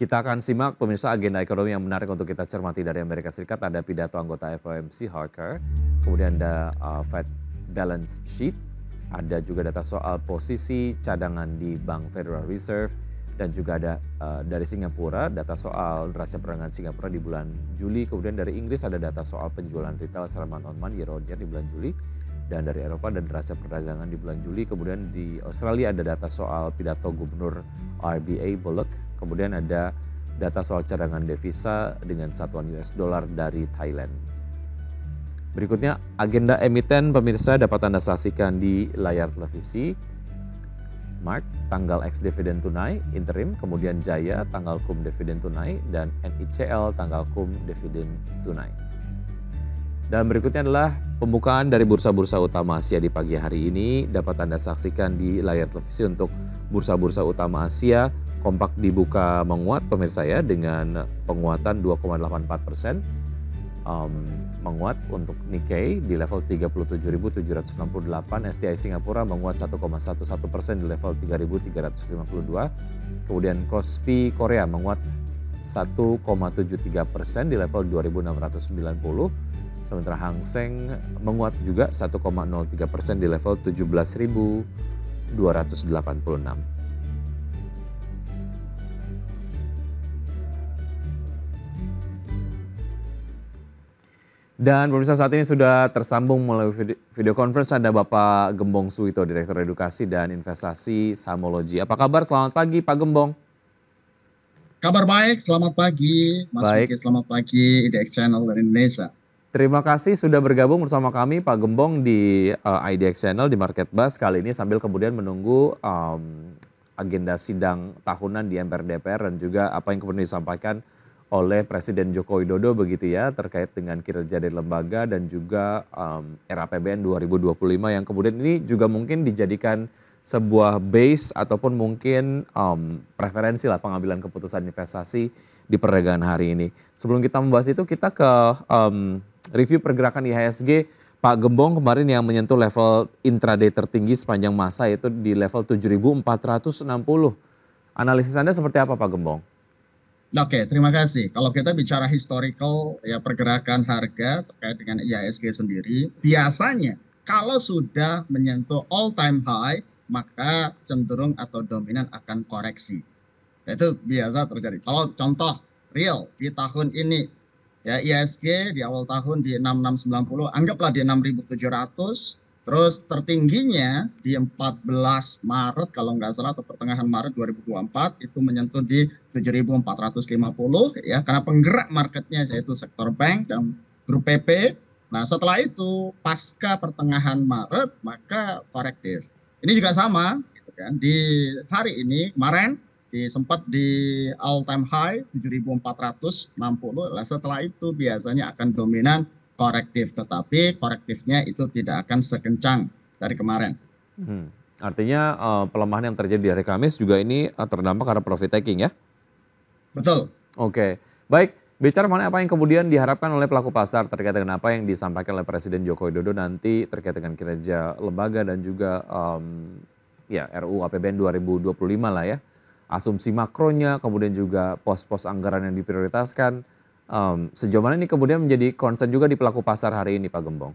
Kita akan simak pemirsa agenda ekonomi yang menarik untuk kita cermati dari Amerika Serikat. Ada pidato anggota FOMC Harker, kemudian ada uh, Fed Balance Sheet, ada juga data soal posisi cadangan di Bank Federal Reserve, dan juga ada uh, dari Singapura data soal neraca perdagangan Singapura di bulan Juli. Kemudian dari Inggris ada data soal penjualan retail secara on month year on year di bulan Juli. Dan dari Eropa dan neraca perdagangan di bulan Juli. Kemudian di Australia ada data soal pidato gubernur RBA Bullock, kemudian ada data soal cadangan devisa dengan satuan US dollar dari Thailand. Berikutnya agenda emiten pemirsa dapat Anda saksikan di layar televisi. Mark tanggal ex dividen tunai interim, kemudian Jaya tanggal cum dividen tunai dan NICL tanggal cum dividen tunai. Dan berikutnya adalah pembukaan dari bursa-bursa utama Asia di pagi hari ini dapat Anda saksikan di layar televisi untuk bursa-bursa utama Asia kompak dibuka menguat pemirsa ya dengan penguatan 2,84 persen um, menguat untuk Nikkei di level 37.768, STI Singapura menguat 1,11 persen di level 3.352, kemudian Kospi Korea menguat 1,73 persen di level 2690, Sementara Hang Seng menguat juga 1,03 persen di level 17.286. Dan pemirsa saat ini sudah tersambung melalui video conference ada Bapak Gembong Suwito, Direktur Edukasi dan Investasi Samologi. Apa kabar? Selamat pagi Pak Gembong. Kabar baik, selamat pagi. Mas baik. Wiki, selamat pagi IDX Channel dari Indonesia. Terima kasih sudah bergabung bersama kami Pak Gembong di uh, eh, IDX Channel di Market Bus kali ini sambil kemudian menunggu um, agenda sidang tahunan di MPR DPR dan juga apa yang kemudian disampaikan oleh Presiden Joko Widodo begitu ya terkait dengan kinerja dari lembaga dan juga um, RAPBN 2025 yang kemudian ini juga mungkin dijadikan sebuah base ataupun mungkin um, preferensi lah pengambilan keputusan investasi di perdagangan hari ini. Sebelum kita membahas itu kita ke um, Review pergerakan IHSG Pak Gembong kemarin yang menyentuh level intraday tertinggi sepanjang masa yaitu di level 7.460. Analisis Anda seperti apa Pak Gembong? Oke, okay, terima kasih. Kalau kita bicara historical ya pergerakan harga terkait dengan IHSG sendiri, biasanya kalau sudah menyentuh all time high, maka cenderung atau dominan akan koreksi. Itu biasa terjadi. Kalau contoh real di tahun ini ya ISG di awal tahun di 6690 anggaplah di 6700 terus tertingginya di 14 Maret kalau nggak salah atau pertengahan Maret 2024 itu menyentuh di 7450 ya karena penggerak marketnya yaitu sektor bank dan grup PP nah setelah itu pasca pertengahan Maret maka korektif ini juga sama gitu kan di hari ini kemarin di sempat di all time high 7460 lah setelah itu biasanya akan dominan korektif tetapi korektifnya itu tidak akan sekencang dari kemarin. Hmm. Artinya uh, pelemahan yang terjadi di hari Kamis juga ini uh, terdampak karena profit taking ya? Betul. Oke, okay. baik. Bicara mengenai apa yang kemudian diharapkan oleh pelaku pasar terkait dengan apa yang disampaikan oleh Presiden Joko Widodo nanti terkait dengan kinerja lembaga dan juga um, ya RUU APBN 2025 lah ya asumsi makronya, kemudian juga pos-pos anggaran yang diprioritaskan. Um, sejauh mana ini kemudian menjadi concern juga di pelaku pasar hari ini, Pak Gembong?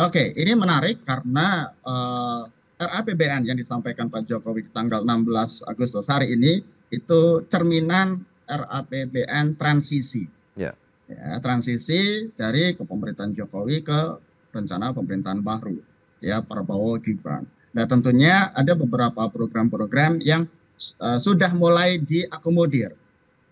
Oke, ini menarik karena uh, eh, RAPBN yang disampaikan Pak Jokowi tanggal 16 Agustus hari ini itu cerminan RAPBN transisi. Yeah. Ya, transisi dari kepemerintahan Jokowi ke rencana pemerintahan baru, ya Prabowo Gibran. Nah tentunya ada beberapa program-program yang E, sudah mulai diakomodir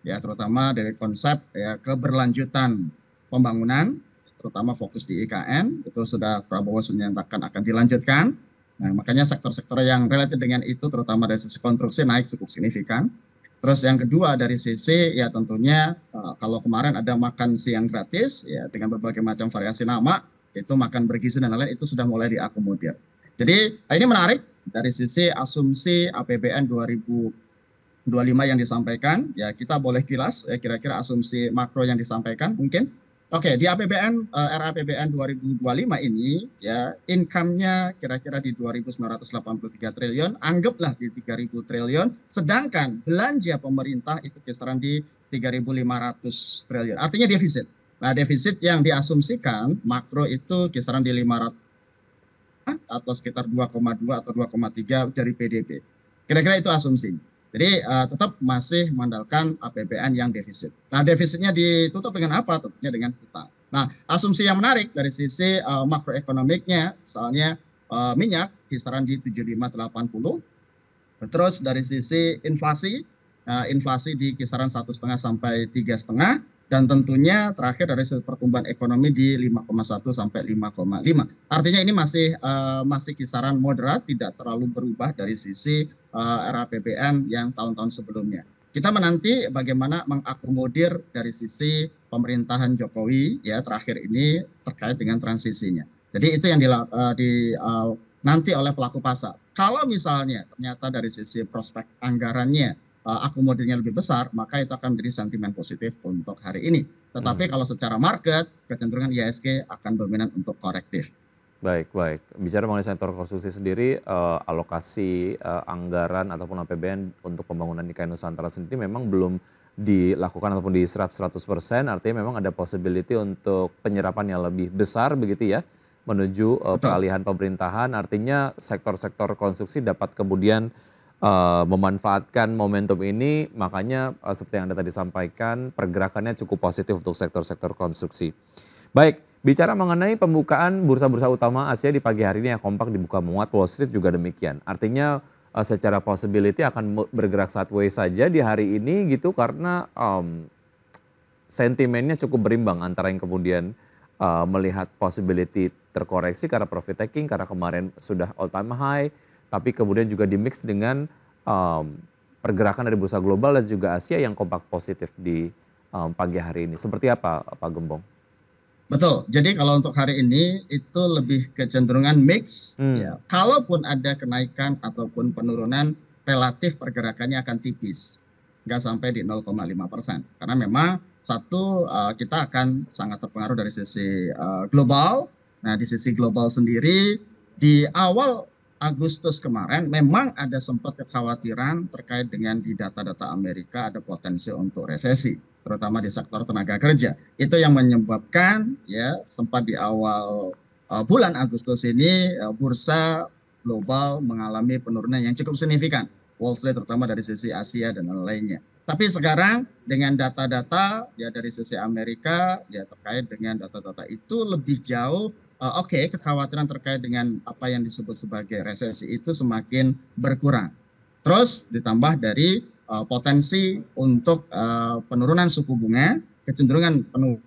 ya terutama dari konsep ya keberlanjutan pembangunan terutama fokus di IKN itu sudah Prabowo menyatakan akan dilanjutkan nah makanya sektor-sektor yang relatif dengan itu terutama dari sisi konstruksi naik cukup signifikan terus yang kedua dari sisi ya tentunya e, kalau kemarin ada makan siang gratis ya dengan berbagai macam variasi nama itu makan bergizi dan lain-lain itu sudah mulai diakomodir jadi ini menarik dari sisi asumsi APBN 2025 yang disampaikan, ya kita boleh kilas ya kira-kira asumsi makro yang disampaikan mungkin. Oke, okay, di APBN eh, RAPBN 2025 ini ya income-nya kira-kira di 2.983 triliun, anggaplah di 3.000 triliun, sedangkan belanja pemerintah itu kisaran di 3.500 triliun. Artinya defisit. Nah, defisit yang diasumsikan makro itu kisaran di 500 atau sekitar 2,2 atau 2,3 dari PDB. Kira-kira itu asumsinya. Jadi uh, tetap masih mengandalkan APBN yang defisit. Nah defisitnya ditutup dengan apa? Tentunya dengan utang. Nah asumsi yang menarik dari sisi uh, makroekonomiknya, misalnya uh, minyak kisaran di 75-80, terus dari sisi inflasi, uh, inflasi di kisaran satu setengah sampai tiga setengah, dan tentunya terakhir dari pertumbuhan ekonomi di 5,1 sampai 5,5. Artinya ini masih uh, masih kisaran moderat, tidak terlalu berubah dari sisi uh, eh, RAPBN yang tahun-tahun sebelumnya. Kita menanti bagaimana mengakomodir dari sisi pemerintahan Jokowi ya terakhir ini terkait dengan transisinya. Jadi itu yang dilap, uh, eh, di uh, nanti oleh pelaku pasar. Kalau misalnya ternyata dari sisi prospek anggarannya uh, akomodirnya lebih besar, maka itu akan menjadi sentimen positif untuk hari ini. Tetapi hmm. kalau secara market, kecenderungan ISG akan dominan untuk korektif. Baik, baik. Bicara mengenai sektor konstruksi sendiri, uh, alokasi uh, anggaran ataupun APBN untuk pembangunan di Nusantara sendiri memang belum dilakukan ataupun diserap 100%, artinya memang ada possibility untuk penyerapan yang lebih besar begitu ya, menuju uh, peralihan pemerintahan, artinya sektor-sektor konstruksi dapat kemudian Eh, memanfaatkan momentum ini, makanya uh, seperti yang Anda tadi sampaikan, pergerakannya cukup positif untuk sektor-sektor konstruksi. Baik, bicara mengenai pembukaan bursa-bursa utama Asia di pagi hari ini yang kompak dibuka menguat, Wall Street juga demikian. Artinya uh, secara possibility akan bergerak sideways saja di hari ini gitu karena um, sentimennya cukup berimbang antara yang kemudian uh, melihat possibility terkoreksi karena profit taking karena kemarin sudah all time high tapi kemudian juga dimix dengan um, pergerakan dari bursa global dan juga Asia yang kompak positif di um, pagi hari ini. Seperti apa Pak Gembong? Betul. Jadi kalau untuk hari ini itu lebih kecenderungan mix. Hmm. Ya. Kalaupun ada kenaikan ataupun penurunan, relatif pergerakannya akan tipis, nggak sampai di 0,5 persen. Karena memang satu uh, kita akan sangat terpengaruh dari sisi uh, global. Nah di sisi global sendiri di awal Agustus kemarin memang ada sempat kekhawatiran terkait dengan di data-data Amerika ada potensi untuk resesi, terutama di sektor tenaga kerja. Itu yang menyebabkan ya sempat di awal uh, bulan Agustus ini uh, bursa global mengalami penurunan yang cukup signifikan. Wall Street terutama dari sisi Asia dan lainnya Tapi sekarang dengan data-data ya dari sisi Amerika ya terkait dengan data-data itu lebih jauh Eh, oke okay, kekhawatiran terkait dengan apa yang disebut sebagai resesi itu semakin berkurang. Terus ditambah dari uh, potensi untuk uh, penurunan suku bunga, kecenderungan penuh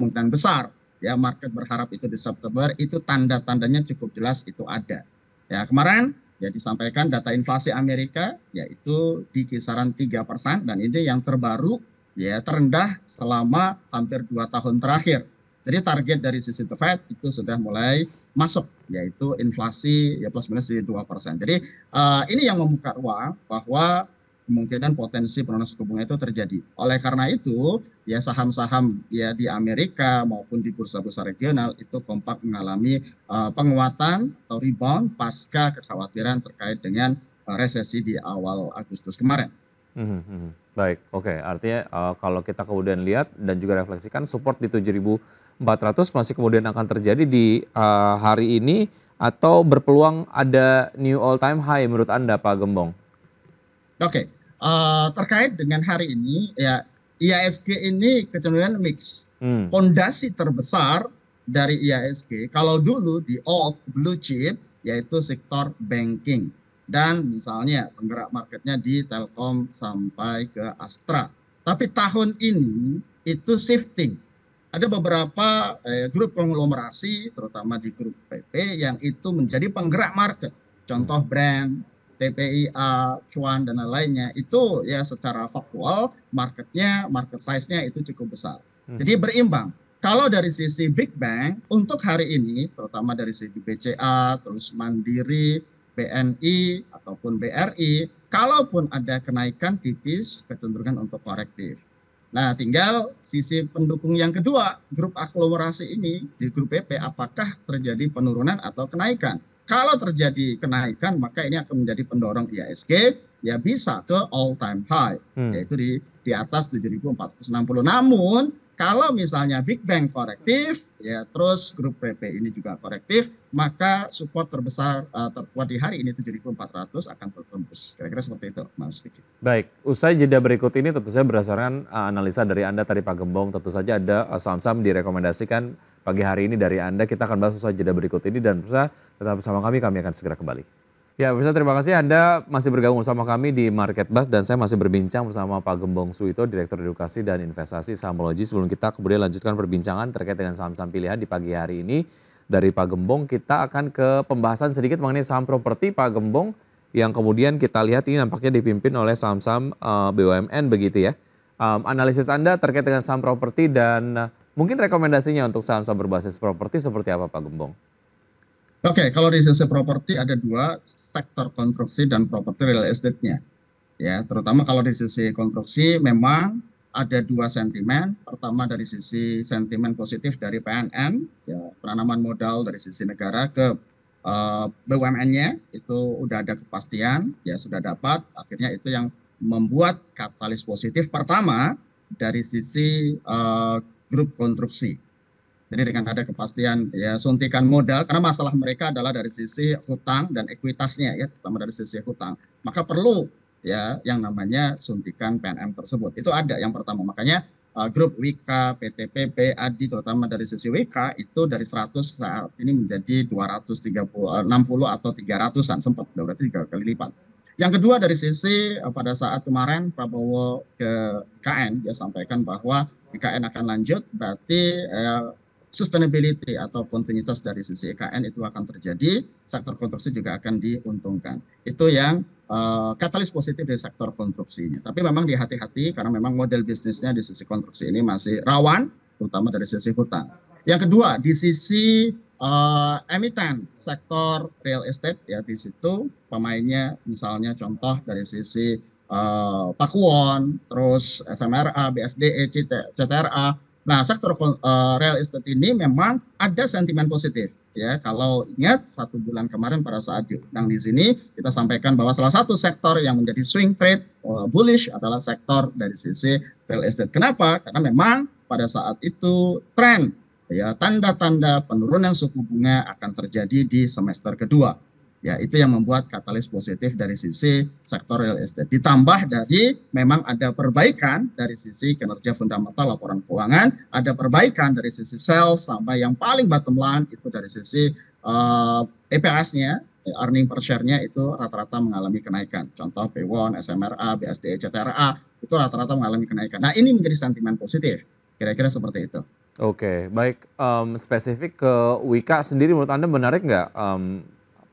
kemungkinan besar ya market berharap itu di September itu tanda-tandanya cukup jelas itu ada. Ya, kemarin ya disampaikan data inflasi Amerika yaitu di kisaran 3% dan ini yang terbaru ya terendah selama hampir dua tahun terakhir jadi target dari sisi The Fed itu sudah mulai masuk yaitu inflasi ya plus minus di 2%. Jadi uh, ini yang membuka ruang bahwa kemungkinan potensi penurunan suku bunga itu terjadi. Oleh karena itu, ya saham-saham ya di Amerika maupun di bursa-bursa regional itu kompak mengalami uh, penguatan atau rebound pasca kekhawatiran terkait dengan uh, resesi di awal Agustus kemarin. Mm -hmm. hmm, hmm. Baik, oke. Okay. Artinya uh, kalau kita kemudian lihat dan juga refleksikan support di 7.400 masih kemudian akan terjadi di uh, hari ini atau berpeluang ada new all time high menurut Anda Pak Gembong? Oke, okay. uh, eh, terkait dengan hari ini ya IASG ini kecenderungan mix. Hmm. Fondasi terbesar dari IASG kalau dulu di old blue chip yaitu sektor banking dan misalnya penggerak marketnya di Telkom sampai ke Astra. Tapi tahun ini itu shifting. Ada beberapa eh, grup konglomerasi, terutama di grup PP, yang itu menjadi penggerak market. Contoh brand, TPIA, cuan, dan lainnya Itu ya secara faktual marketnya, market size-nya itu cukup besar. Hmm. Jadi berimbang. Kalau dari sisi Big Bang, untuk hari ini, terutama dari sisi BCA, terus Mandiri, BNI ataupun BRI, kalaupun ada kenaikan tipis kecenderungan untuk korektif. Nah, tinggal sisi pendukung yang kedua, grup aglomerasi ini di grup PP apakah terjadi penurunan atau kenaikan? Kalau terjadi kenaikan, maka ini akan menjadi pendorong IHSG ya bisa ke all time high, hmm. yaitu di di atas 7.460. Namun kalau misalnya Big Bang korektif, ya terus grup PP ini juga korektif, maka support terbesar uh, terkuat di hari ini 7.400 akan tertembus. Kira-kira seperti itu, Mas Vicky. Baik, usai jeda berikut ini tentu saja berdasarkan uh, analisa dari Anda tadi Pak Gembong, tentu saja ada uh, saham-saham direkomendasikan pagi hari ini dari Anda. Kita akan bahas usai jeda berikut ini dan pemirsa tetap bersama kami, kami akan segera kembali. Ya, bisa terima kasih Anda masih bergabung bersama kami di Market Bus dan saya masih berbincang bersama Pak Gembong Suito, Direktur Edukasi dan Investasi Samologi. Sebelum kita kemudian lanjutkan perbincangan terkait dengan saham-saham pilihan di pagi hari ini dari Pak Gembong, kita akan ke pembahasan sedikit mengenai saham properti Pak Gembong yang kemudian kita lihat ini nampaknya dipimpin oleh saham-saham eh, BUMN begitu ya. Um, analisis Anda terkait dengan saham properti dan eh, mungkin rekomendasinya untuk saham-saham berbasis properti seperti apa Pak Gembong? Oke, okay, kalau di sisi properti ada dua sektor konstruksi dan properti real estate-nya. Ya, terutama kalau di sisi konstruksi memang ada dua sentimen. Pertama dari sisi sentimen positif dari PNN, ya, penanaman modal dari sisi negara ke uh, eh, BUMN-nya itu udah ada kepastian, ya sudah dapat. Akhirnya itu yang membuat katalis positif pertama dari sisi uh, grup konstruksi jadi dengan ada kepastian ya suntikan modal karena masalah mereka adalah dari sisi hutang dan ekuitasnya ya terutama dari sisi hutang. Maka perlu ya yang namanya suntikan PNM tersebut. Itu ada yang pertama. Makanya uh, grup WIKA, PTPP, ADI terutama dari sisi WIKA itu dari 100 saat ini menjadi 230 60 atau 300-an sempat berarti tiga kali lipat. Yang kedua dari sisi uh, pada saat kemarin Prabowo ke KN dia sampaikan bahwa KN akan lanjut berarti uh, sustainability atau kontinuitas dari sisi ekn itu akan terjadi, sektor konstruksi juga akan diuntungkan. Itu yang uh, katalis positif dari sektor konstruksinya. Tapi memang dihati-hati karena memang model bisnisnya di sisi konstruksi ini masih rawan, terutama dari sisi hutang. Yang kedua, di sisi uh, emiten sektor real estate ya di situ pemainnya misalnya contoh dari sisi uh, Pakuwon, terus SMRA, BSDE, CTRA, Nah, sektor uh, real estate ini memang ada sentimen positif ya. Kalau ingat satu bulan kemarin pada saat diundang di sini kita sampaikan bahwa salah satu sektor yang menjadi swing trade uh, bullish adalah sektor dari sisi real estate. Kenapa? Karena memang pada saat itu tren ya tanda-tanda penurunan suku bunga akan terjadi di semester kedua Ya, itu yang membuat katalis positif dari sisi sektor real estate. Ditambah dari memang ada perbaikan dari sisi kinerja fundamental laporan keuangan, ada perbaikan dari sisi sales sampai yang paling bottom line itu dari sisi uh, eh, EPS-nya earning per share-nya itu rata-rata mengalami kenaikan. Contoh P1, SMRA, BSD, CTRA itu rata-rata mengalami kenaikan. Nah ini menjadi sentimen positif, kira-kira seperti itu. Oke, baik. Um, spesifik ke Wika sendiri menurut Anda menarik nggak um,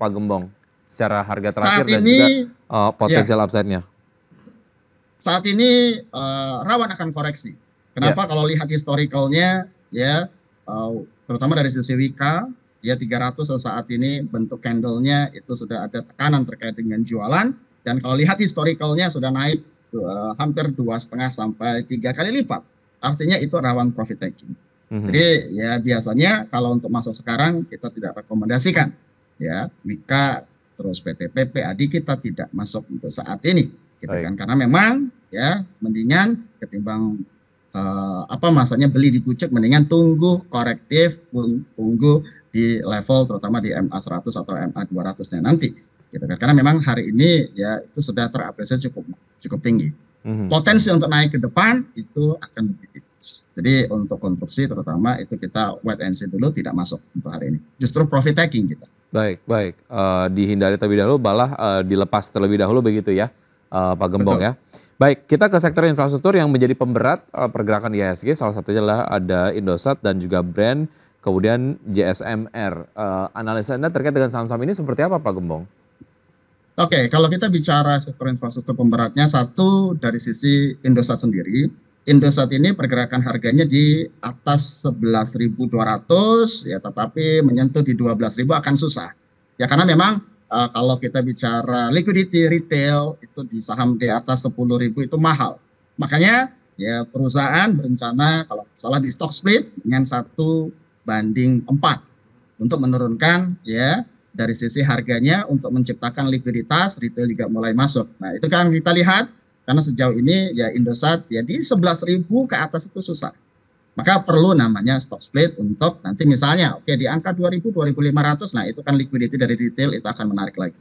Pak Gembong secara harga terakhir saat dan ini, juga uh, potensial ya. upside-nya? Saat ini uh, rawan akan koreksi. Kenapa? Ya. Kalau lihat historicalnya ya uh, terutama dari sisi Wika ya 300 saat ini bentuk candlenya itu sudah ada tekanan terkait dengan jualan dan kalau lihat historicalnya sudah naik uh, hampir dua setengah sampai tiga kali lipat artinya itu rawan profit taking. Mm -hmm. Jadi ya biasanya kalau untuk masuk sekarang kita tidak rekomendasikan ya Mika terus PTPP Adi kita tidak masuk untuk saat ini gitu kan karena memang ya mendingan ketimbang uh, apa masanya beli di pucuk mendingan tunggu korektif tunggu di level terutama di MA 100 atau MA 200 nya nanti gitu kan karena memang hari ini ya itu sudah terapresiasi cukup cukup tinggi mhm. potensi untuk naik ke depan itu akan lebih tipis. jadi untuk konstruksi terutama itu kita wait and see dulu tidak masuk untuk hari ini. Justru profit taking kita. Baik, baik. Uh, dihindari terlebih dahulu, balah uh, eh, dilepas terlebih dahulu begitu ya, uh, Pak Gembong Betul. ya. Baik, kita ke sektor infrastruktur yang menjadi pemberat uh, pergerakan IHSG. Salah satunya adalah ada Indosat dan juga brand, kemudian JSMR. Uh, analisa Anda terkait dengan saham-saham ini seperti apa Pak Gembong? Oke, kalau kita bicara sektor infrastruktur pemberatnya, satu dari sisi Indosat sendiri, Indosat ini pergerakan harganya di atas 11.200 ya tetapi menyentuh di 12.000 akan susah. Ya karena memang uh, kalau kita bicara liquidity retail itu di saham di atas 10.000 itu mahal. Makanya ya perusahaan berencana kalau salah di stock split dengan satu banding 4 untuk menurunkan ya dari sisi harganya untuk menciptakan likuiditas retail juga mulai masuk. Nah, itu kan kita lihat karena sejauh ini ya Indosat ya di 11.000 ke atas itu susah. Maka perlu namanya stop split untuk nanti misalnya oke okay, di angka 2.000 2.500 nah itu kan liquidity dari detail itu akan menarik lagi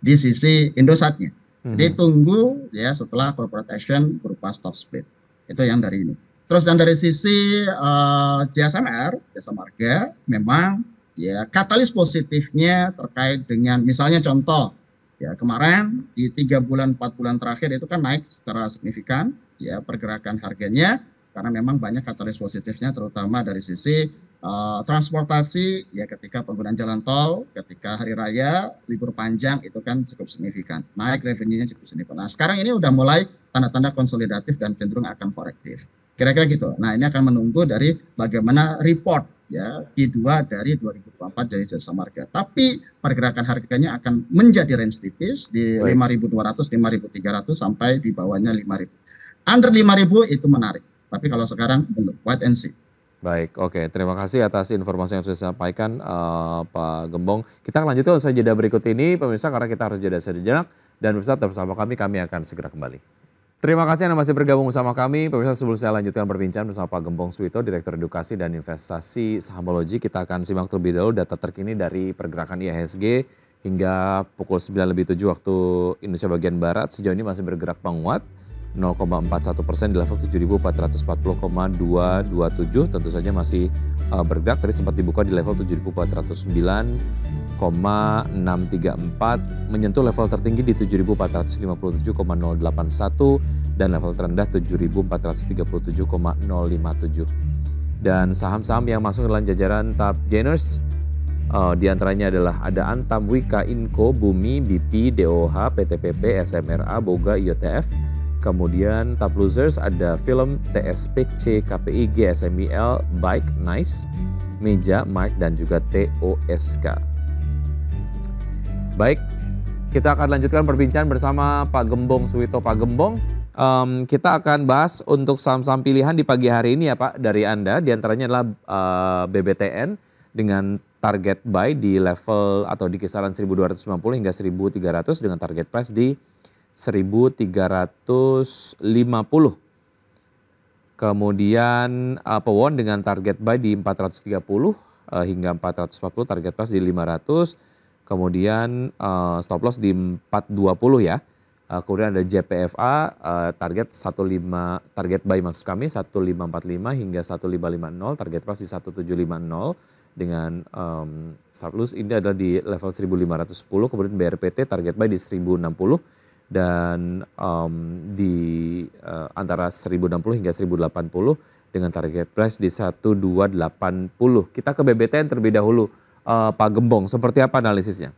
di sisi Indosatnya. Hmm. Jadi tunggu ya setelah corporate action berupa stop split. Itu yang dari ini. Terus dan dari sisi uh, eh, JSMR, jasa marga memang ya katalis positifnya terkait dengan misalnya contoh Ya, kemarin di tiga bulan empat bulan terakhir itu kan naik secara signifikan ya pergerakan harganya karena memang banyak katalis positifnya terutama dari sisi uh, transportasi ya ketika penggunaan jalan tol, ketika hari raya, libur panjang itu kan cukup signifikan. Naik revenue-nya cukup signifikan. Nah, sekarang ini udah mulai tanda-tanda konsolidatif dan cenderung akan korektif. Kira-kira gitu. Nah, ini akan menunggu dari bagaimana report ya Q2 dari 2024 dari jasa marga. Tapi pergerakan harganya akan menjadi range tipis di 5.200, 5.300 sampai di bawahnya 5.000. Under 5.000 itu menarik. Tapi kalau sekarang belum. Wait and see. Baik, oke. Okay. Terima kasih atas informasi yang sudah disampaikan uh, Pak Gembong. Kita akan lanjutkan usai jeda berikut ini, pemirsa, karena kita harus jeda sejenak. Dan pemirsa, bersama kami, kami akan segera kembali. Terima kasih Anda masih bergabung bersama kami. Pemirsa sebelum saya lanjutkan perbincangan bersama Pak Gembong Suwito, Direktur Edukasi dan Investasi Sahamologi kita akan simak terlebih dahulu data terkini dari pergerakan IHSG hingga pukul 9 lebih 7 waktu Indonesia bagian Barat. Sejauh ini masih bergerak penguat. 0,41 persen di level 7.440,227 tentu saja masih uh, bergerak tadi sempat dibuka di level 7.409,634 menyentuh level tertinggi di 7.457,081 dan level terendah 7.437,057 dan saham-saham yang masuk dalam jajaran top gainers Uh, di antaranya adalah ada Antam, Wika, Inko, Bumi, BP, DOH, PTPP, SMRA, Boga, IOTF, kemudian top losers ada film TSPC, KPI GSMBL Bike, Nice, Meja, Mark dan juga TOSK. Baik, kita akan lanjutkan perbincangan bersama Pak Gembong Suwito. Pak Gembong, um, kita akan bahas untuk saham-saham pilihan di pagi hari ini ya Pak dari Anda. Di antaranya adalah uh, eh, BBTN dengan target buy di level atau di kisaran 1250 hingga 1300 dengan target price di 1350. Kemudian uh, eh, Pewon dengan target buy di 430 uh, eh, hingga 440, target pas di 500, kemudian uh, stop loss di 420 ya. Uh, kemudian ada JPFA uh, target 15 target buy maksud kami 1545 hingga 1550 target pas di 1750 dengan um, stop loss ini ada di level 1510 kemudian BRPT target buy di 1060 dan um, di uh, antara 1060 hingga 1080 dengan target price di 1280. Kita ke BBTN terlebih dahulu uh, Pak Gembong, seperti apa analisisnya?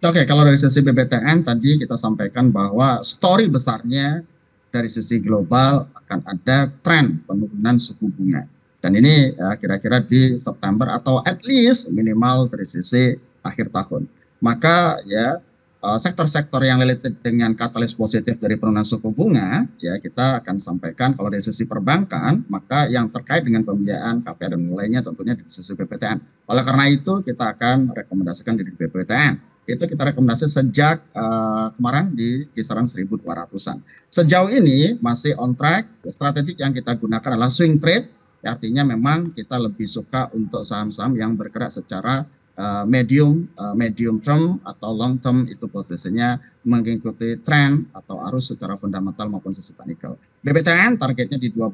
Oke, kalau dari sisi BBTN tadi kita sampaikan bahwa story besarnya dari sisi global akan ada tren penurunan suku bunga. Dan ini uh, kira-kira ya, di September atau at least minimal dari sisi akhir tahun. Maka ya Eh, sektor-sektor yang related dengan katalis positif dari penurunan suku bunga, ya kita akan sampaikan kalau dari sisi perbankan, maka yang terkait dengan pembiayaan KPR dan nilainya tentunya di sisi BPTN. Oleh karena itu kita akan rekomendasikan di BPTN. Itu kita rekomendasi sejak uh, kemarin di kisaran 1.200-an. Sejauh ini masih on track. Strategi yang kita gunakan adalah swing trade, artinya memang kita lebih suka untuk saham-saham yang bergerak secara Eh, medium uh, medium term atau long term itu posisinya mengikuti tren atau arus secara fundamental maupun sisi technical. BBTN targetnya di 12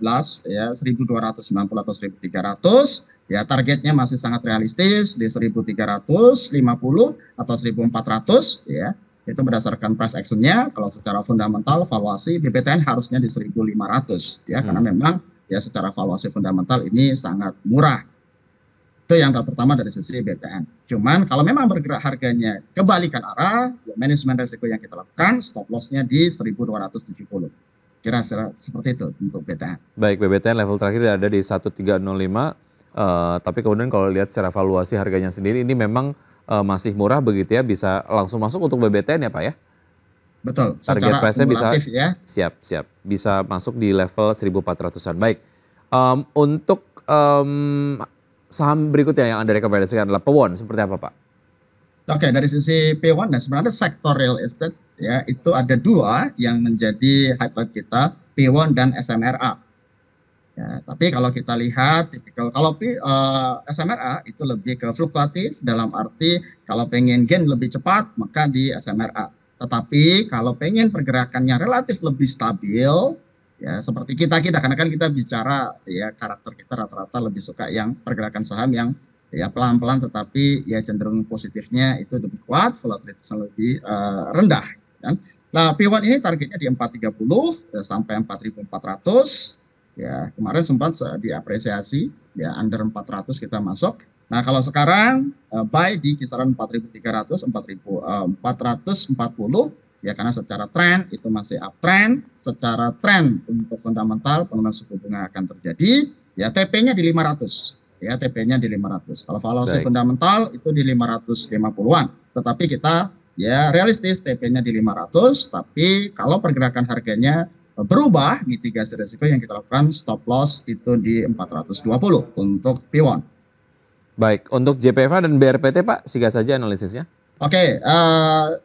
ya 1290 atau 1300 ya targetnya masih sangat realistis di 1350 atau 1400 ya itu berdasarkan price actionnya kalau secara fundamental valuasi BBTN harusnya di 1500 ya hmm. karena memang ya secara valuasi fundamental ini sangat murah yang terutama dari sisi BTN. Cuman kalau memang bergerak harganya kebalikan arah, ya manajemen risiko yang kita lakukan stop lossnya di 1270. Kira-kira seperti itu untuk BTN. Baik, BBTN level terakhir ada di 1305. Uh, eh, tapi kemudian kalau lihat secara valuasi harganya sendiri ini memang uh, masih murah begitu ya bisa langsung masuk untuk BBTN ya Pak ya? Betul. Target price-nya bisa ya. siap siap bisa masuk di level 1400-an. Baik. Um, untuk um, saham berikutnya yang Anda rekomendasikan adalah Pewon, seperti apa Pak? Oke, okay, dari sisi P1 dan sebenarnya sektor real estate ya itu ada dua yang menjadi highlight kita, p dan SMRA. Ya, tapi kalau kita lihat tipikal kalau P, uh, eh, SMRA itu lebih ke fluktuatif dalam arti kalau pengen gain lebih cepat maka di SMRA. Tetapi kalau pengen pergerakannya relatif lebih stabil ya seperti kita kita karena kan kita bicara ya karakter kita rata-rata lebih suka yang pergerakan saham yang ya pelan-pelan tetapi ya cenderung positifnya itu lebih kuat volatilitasnya lebih uh, rendah kan nah P1 ini targetnya di 430 ya, sampai 4400 ya kemarin sempat diapresiasi ya under 400 kita masuk nah kalau sekarang uh, buy di kisaran 4300 4440 ya karena secara tren itu masih uptrend, secara tren untuk fundamental penurunan suku bunga akan terjadi, ya TP-nya di 500, ya TP-nya di 500. Kalau valuasi Baik. fundamental itu di 550-an, tetapi kita ya realistis TP-nya di 500, tapi kalau pergerakan harganya berubah mitigasi risiko yang kita lakukan stop loss itu di 420 untuk Pion. Baik, untuk JPFA dan BRPT Pak, siga saja analisisnya. Oke, okay, uh, eh,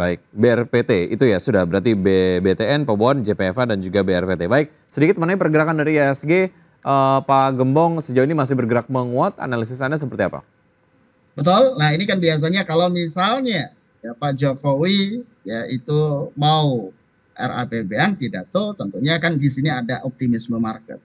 Baik, BRPT itu ya sudah berarti BBTN, Pobon, JPFA dan juga BRPT. Baik, sedikit mengenai pergerakan dari ISG, uh, eh, Pak Gembong sejauh ini masih bergerak menguat. Analisis Anda seperti apa? Betul. Nah ini kan biasanya kalau misalnya ya Pak Jokowi ya itu mau RAPBN pidato, tentunya kan di sini ada optimisme market.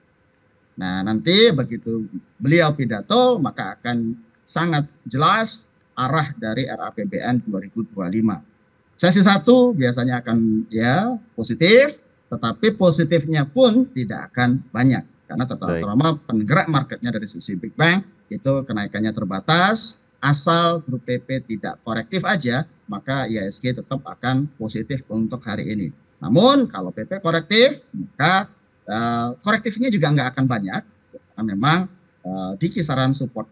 Nah nanti begitu beliau pidato maka akan sangat jelas arah dari RAPBN 2025. Sesi satu biasanya akan ya positif, tetapi positifnya pun tidak akan banyak karena terutama penggerak marketnya dari sisi Big Bang itu kenaikannya terbatas asal grup PP tidak korektif aja maka IHSG tetap akan positif untuk hari ini. Namun kalau PP korektif maka uh, korektifnya juga nggak akan banyak karena memang uh, di kisaran support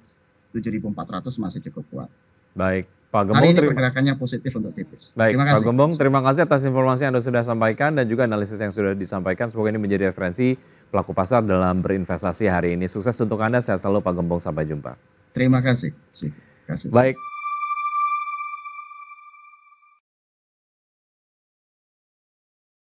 7.400 masih cukup kuat. Baik. Pak Gembong, hari ini pergerakannya positif untuk tipis. Baik, terima kasih. Pak Gembong, terima kasih atas informasi yang Anda sudah sampaikan dan juga analisis yang sudah disampaikan. Semoga ini menjadi referensi pelaku pasar dalam berinvestasi hari ini. Sukses untuk Anda, saya selalu Pak Gembong. Sampai jumpa. Terima kasih. Terima kasih. Baik.